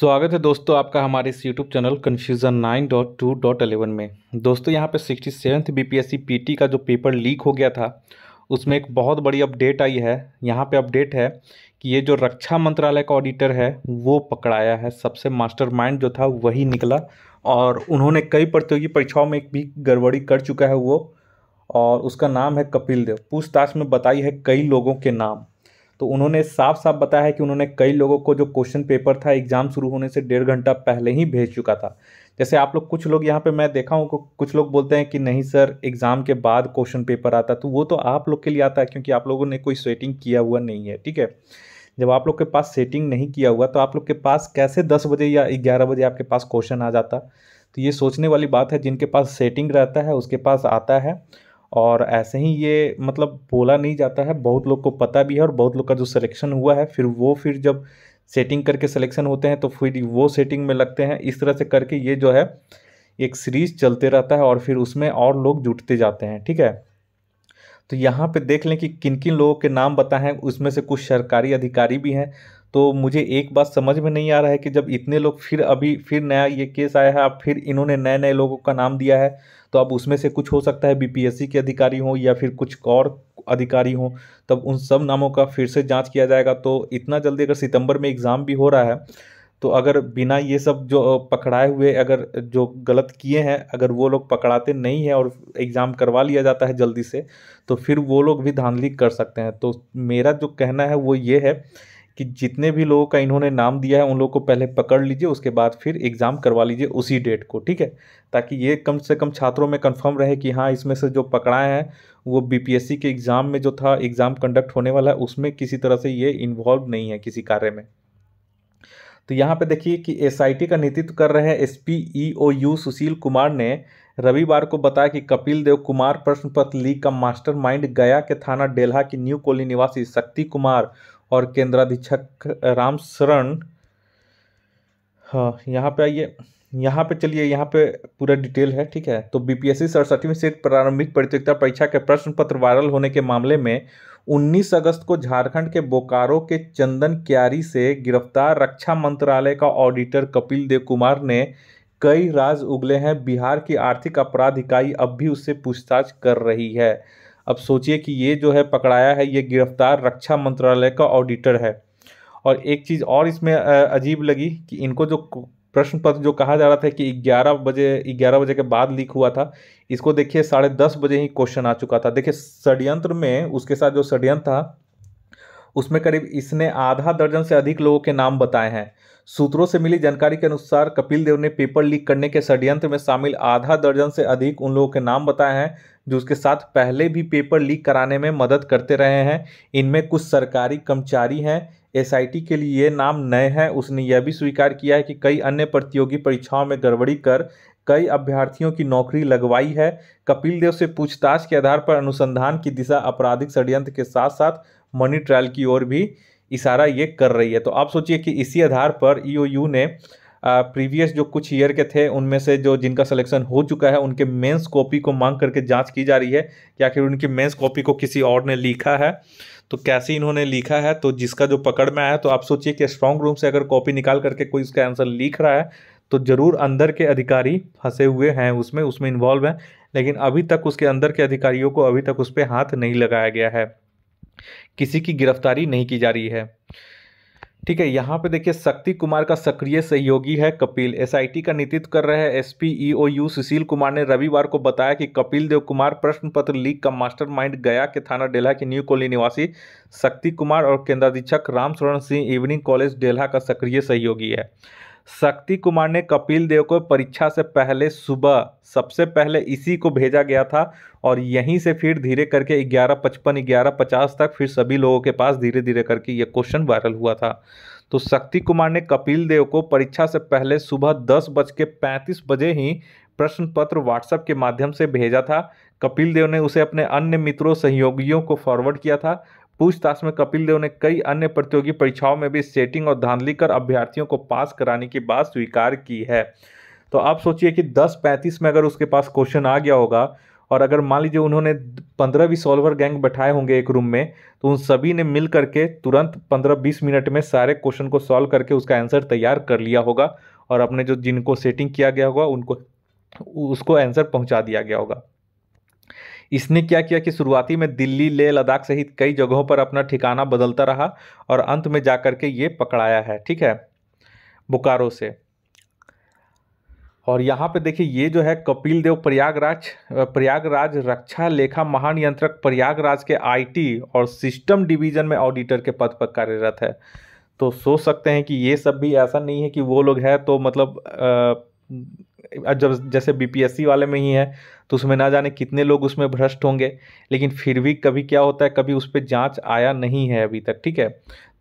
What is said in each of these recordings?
स्वागत है दोस्तों आपका हमारे इस YouTube channel confusion nine dot two dot eleven में दोस्तों यहाँ पे सिक्सटी सेवन्थ बी पी का जो पेपर लीक हो गया था उसमें एक बहुत बड़ी अपडेट आई है यहाँ पे अपडेट है कि ये जो रक्षा मंत्रालय का ऑडिटर है वो पकड़ाया है सबसे मास्टरमाइंड जो था वही निकला और उन्होंने कई प्रतियोगी परीक्षाओं में भी गड़बड़ी कर चुका है वो और उसका नाम है कपिल देव पूछताछ में बताई है कई लोगों के नाम तो उन्होंने साफ साफ बताया है कि उन्होंने कई लोगों को जो क्वेश्चन पेपर था एग्ज़ाम शुरू होने से डेढ़ घंटा पहले ही भेज चुका था जैसे आप लोग कुछ लोग यहाँ पे मैं देखा हूँ कुछ लोग बोलते हैं कि नहीं सर एग्ज़ाम के बाद क्वेश्चन पेपर आता तो वो तो आप लोग के लिए आता है क्योंकि आप लोगों ने कोई सेटिंग किया हुआ नहीं है ठीक है जब आप लोग के पास सेटिंग नहीं किया हुआ तो आप लोग के पास कैसे दस बजे या ग्यारह बजे आपके पास क्वेश्चन आ जाता तो ये सोचने वाली बात है जिनके पास सेटिंग रहता है उसके पास आता है और ऐसे ही ये मतलब बोला नहीं जाता है बहुत लोग को पता भी है और बहुत लोग का जो सिलेक्शन हुआ है फिर वो फिर जब सेटिंग करके सिलेक्शन होते हैं तो फिर वो सेटिंग में लगते हैं इस तरह से करके ये जो है एक सीरीज चलते रहता है और फिर उसमें और लोग जुटते जाते हैं ठीक है तो यहाँ पे देख लें कि किन किन लोगों के नाम बताएं उसमें से कुछ सरकारी अधिकारी भी हैं तो मुझे एक बात समझ में नहीं आ रहा है कि जब इतने लोग फिर अभी फिर नया ये केस आया है अब फिर इन्होंने नए नए लोगों का नाम दिया है तो अब उसमें से कुछ हो सकता है बीपीएससी के अधिकारी हों या फिर कुछ और अधिकारी हों तब उन सब नामों का फिर से जाँच किया जाएगा तो इतना जल्दी अगर सितंबर में एग्ज़ाम भी हो रहा है तो अगर बिना ये सब जो पकड़ाए हुए अगर जो गलत किए हैं अगर वो लोग पकड़ाते नहीं हैं और एग्ज़ाम करवा लिया जाता है जल्दी से तो फिर वो लोग भी धांधली कर सकते हैं तो मेरा जो कहना है वो ये है कि जितने भी लोगों का इन्होंने नाम दिया है उन लोगों को पहले पकड़ लीजिए उसके बाद फिर एग्ज़ाम करवा लीजिए उसी डेट को ठीक है ताकि ये कम से कम छात्रों में कंफर्म रहे कि हाँ इसमें से जो पकड़ाए हैं वो बीपीएससी के एग्ज़ाम में जो था एग्ज़ाम कंडक्ट होने वाला है उसमें किसी तरह से ये इन्वॉल्व नहीं है किसी कार्य में तो यहाँ पर देखिए कि एस का नेतृत्व कर रहे हैं पी सुशील कुमार ने रविवार को बताया कि कपिल देव कुमार प्रश्न पत्र लीग का मास्टरमाइंड गया के थाना डेल्हा की न्यू कॉलोनी निवासी शक्ति कुमार और केंद्राधीक्षक राम शरण हाँ यहाँ पे आइए यहाँ पे चलिए यहाँ पे पूरा डिटेल है ठीक है तो बीपीएससी सड़सठवीं सेट प्रारंभिक प्रतियोगिता परीक्षा के प्रश्न पत्र वायरल होने के मामले में 19 अगस्त को झारखंड के बोकारो के चंदन क्यारी से गिरफ्तार रक्षा मंत्रालय का ऑडिटर कपिल देव कुमार ने कई राज उगले हैं बिहार की आर्थिक अपराध इकाई अब भी उससे पूछताछ कर रही है अब सोचिए कि ये जो है पकड़ाया है ये गिरफ्तार रक्षा मंत्रालय का ऑडिटर है और एक चीज़ और इसमें अजीब लगी कि इनको जो प्रश्न पत्र जो कहा जा रहा था कि ग्यारह बजे ग्यारह बजे के बाद लीक हुआ था इसको देखिए साढ़े दस बजे ही क्वेश्चन आ चुका था देखिए षड्यंत्र में उसके साथ जो षडयंत्र था उसमें करीब इसने आधा दर्जन से अधिक लोगों के नाम बताए हैं सूत्रों से मिली जानकारी के अनुसार कपिल देव ने पेपर लीक करने के षड्यंत्र में शामिल आधा दर्जन से अधिक उन लोगों के नाम बताए हैं जो उसके साथ पहले भी पेपर लीक कराने में मदद करते रहे हैं इनमें कुछ सरकारी कर्मचारी हैं एसआईटी के लिए ये नाम नए हैं उसने यह भी स्वीकार किया है कि कई अन्य प्रतियोगी परीक्षाओं में गड़बड़ी कर कई अभ्यर्थियों की नौकरी लगवाई है कपिल देव से पूछताछ के आधार पर अनुसंधान की दिशा आपराधिक षड्यंत्र के साथ साथ मनी ट्रायल की ओर भी इशारा ये कर रही है तो आप सोचिए कि इसी आधार पर ईओयू e ने प्रीवियस जो कुछ ईयर के थे उनमें से जो जिनका सिलेक्शन हो चुका है उनके मेंस कॉपी को मांग करके जांच की जा रही है कि आखिर उनकी मेंस कॉपी को किसी और ने लिखा है तो कैसे इन्होंने लिखा है तो जिसका जो पकड़ में आया तो आप सोचिए कि स्ट्रॉन्ग रूम से अगर कॉपी निकाल करके कोई उसका आंसर लिख रहा है तो ज़रूर अंदर के अधिकारी फंसे हुए हैं उसमें उसमें इन्वॉल्व हैं लेकिन अभी तक उसके अंदर के अधिकारियों को अभी तक उस पर हाथ नहीं लगाया गया है किसी की गिरफ्तारी नहीं की जा रही है ठीक है यहाँ पे देखिए शक्ति कुमार का सक्रिय सहयोगी है कपिल एसआईटी का नेतृत्व कर रहे हैं एसपी यू e सुशील कुमार ने रविवार को बताया कि कपिल देव कुमार प्रश्न पत्र लीक का मास्टरमाइंड गया के थाना डेल्हा के न्यू कॉलोनी निवासी शक्ति कुमार और केंद्राधीक्षक राम सिंह इवनिंग कॉलेज डेल्हा का सक्रिय सहयोगी है शक्ति कुमार ने कपिल देव को परीक्षा से पहले सुबह सबसे पहले इसी को भेजा गया था और यहीं से फिर धीरे करके ग्यारह पचपन ग्यारह पचास तक फिर सभी लोगों के पास धीरे धीरे करके ये क्वेश्चन वायरल हुआ था तो शक्ति कुमार ने कपिल देव को परीक्षा से पहले सुबह दस बज के पैंतीस बजे ही प्रश्न पत्र व्हाट्सएप के माध्यम से भेजा था कपिल देव ने उसे अपने अन्य मित्रों सहयोगियों को फॉरवर्ड किया था पूछताछ में कपिल देव ने कई अन्य प्रतियोगी परीक्षाओं में भी सेटिंग और धांधली कर अभ्यर्थियों को पास कराने की बात स्वीकार की है तो आप सोचिए कि दस पैंतीस में अगर उसके पास क्वेश्चन आ गया होगा और अगर मान लीजिए उन्होंने पंद्रह भी सॉल्वर गैंग बैठाए होंगे एक रूम में तो उन सभी ने मिल करके तुरंत पंद्रह बीस मिनट में सारे क्वेश्चन को सॉल्व करके उसका आंसर तैयार कर लिया होगा और अपने जो जिनको सेटिंग किया गया होगा उनको उसको आंसर पहुंचा दिया गया होगा इसने क्या किया कि शुरुआती में दिल्ली लेह लद्दाख सहित कई जगहों पर अपना ठिकाना बदलता रहा और अंत में जा के ये पकड़ाया है ठीक है बोकारो से और यहाँ पे देखिए ये जो है कपिल देव प्रयागराज प्रयागराज रक्षा लेखा महानियंत्रक प्रयागराज के आईटी और सिस्टम डिवीजन में ऑडिटर के पद पर कार्यरत है तो सोच सकते हैं कि ये सब भी ऐसा नहीं है कि वो लोग हैं तो मतलब आ, जब जैसे बीपीएससी वाले में ही है तो उसमें ना जाने कितने लोग उसमें भ्रष्ट होंगे लेकिन फिर भी कभी क्या होता है कभी उस पर जाँच आया नहीं है अभी तक ठीक है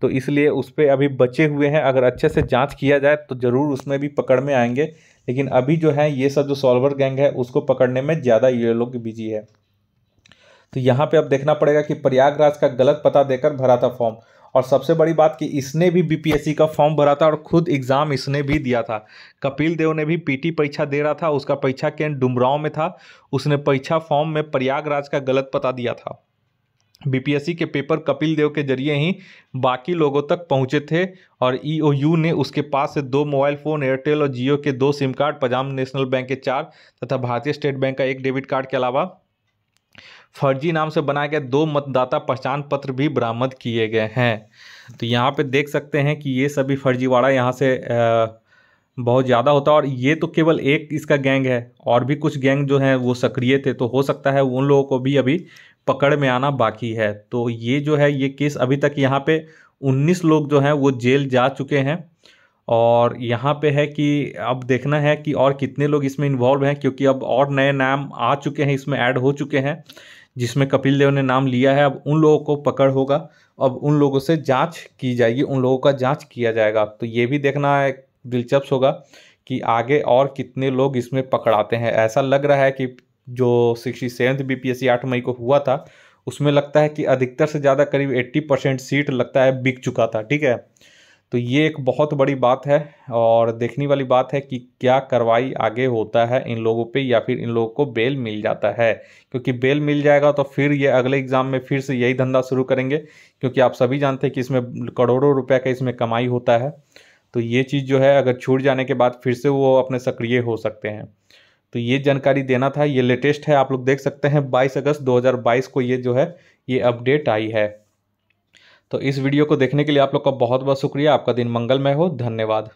तो इसलिए उस पर अभी बचे हुए हैं अगर अच्छे से जाँच किया जाए तो ज़रूर उसमें भी पकड़ में आएंगे लेकिन अभी जो है ये सब जो सॉल्वर गैंग है उसको पकड़ने में ज़्यादा ये लोग बिजी है तो यहाँ पे अब देखना पड़ेगा कि प्रयागराज का गलत पता देकर भरा था फॉर्म और सबसे बड़ी बात कि इसने भी बीपीएससी का फॉर्म भरा था और खुद एग्ज़ाम इसने भी दिया था कपिल देव ने भी पीटी परीक्षा दे रहा था उसका परीक्षा केंद्र डुमराव में था उसने परीक्षा फॉर्म में प्रयागराज का गलत पता दिया था बीपीएससी के पेपर कपिल देव के जरिए ही बाकी लोगों तक पहुंचे थे और ईओयू e ने उसके पास से दो मोबाइल फ़ोन एयरटेल और जियो के दो SIM card Punjab national bank के चार तथा भारतीय स्टेट बैंक का एक डेबिट कार्ड के अलावा फर्जी नाम से बनाए गए दो मतदाता पहचान पत्र भी बरामद किए गए हैं तो यहाँ पे देख सकते हैं कि ये सभी फर्जीवाड़ा यहाँ से बहुत ज़्यादा होता है और ये तो केवल एक इसका गैंग है और भी कुछ गैंग जो हैं वो सक्रिय थे तो हो सकता है उन लोगों को भी अभी पकड़ में आना बाकी है तो ये जो है ये केस अभी तक यहाँ पे 19 लोग जो हैं वो जेल जा चुके हैं और यहाँ पे है कि अब देखना है कि और कितने लोग इसमें इन्वॉल्व हैं क्योंकि अब और नए नाम आ चुके हैं इसमें ऐड हो चुके हैं जिसमें कपिल देव ने नाम लिया है अब उन लोगों को पकड़ होगा अब उन लोगों से जांच की जाएगी उन लोगों का जांच किया जाएगा तो ये भी देखना दिलचस्प होगा कि आगे और कितने लोग इसमें पकड़ाते हैं ऐसा लग रहा है कि जो सिक्सटी सेवन्थ बी पी मई को हुआ था उसमें लगता है कि अधिकतर से ज़्यादा करीब एट्टी परसेंट सीट लगता है बिक चुका था ठीक है तो ये एक बहुत बड़ी बात है और देखने वाली बात है कि क्या कार्रवाई आगे होता है इन लोगों पे या फिर इन लोगों को बेल मिल जाता है क्योंकि बेल मिल जाएगा तो फिर ये अगले एग्ज़ाम में फिर से यही धंधा शुरू करेंगे क्योंकि आप सभी जानते हैं कि इसमें करोड़ों रुपए का इसमें कमाई होता है तो ये चीज़ जो है अगर छूट जाने के बाद फिर से वो अपने सक्रिय हो सकते हैं तो ये जानकारी देना था ये लेटेस्ट है आप लोग देख सकते हैं बाईस अगस्त दो को ये जो है ये अपडेट आई है तो इस वीडियो को देखने के लिए आप लोग का बहुत बहुत शुक्रिया आपका दिन मंगलमय हो धन्यवाद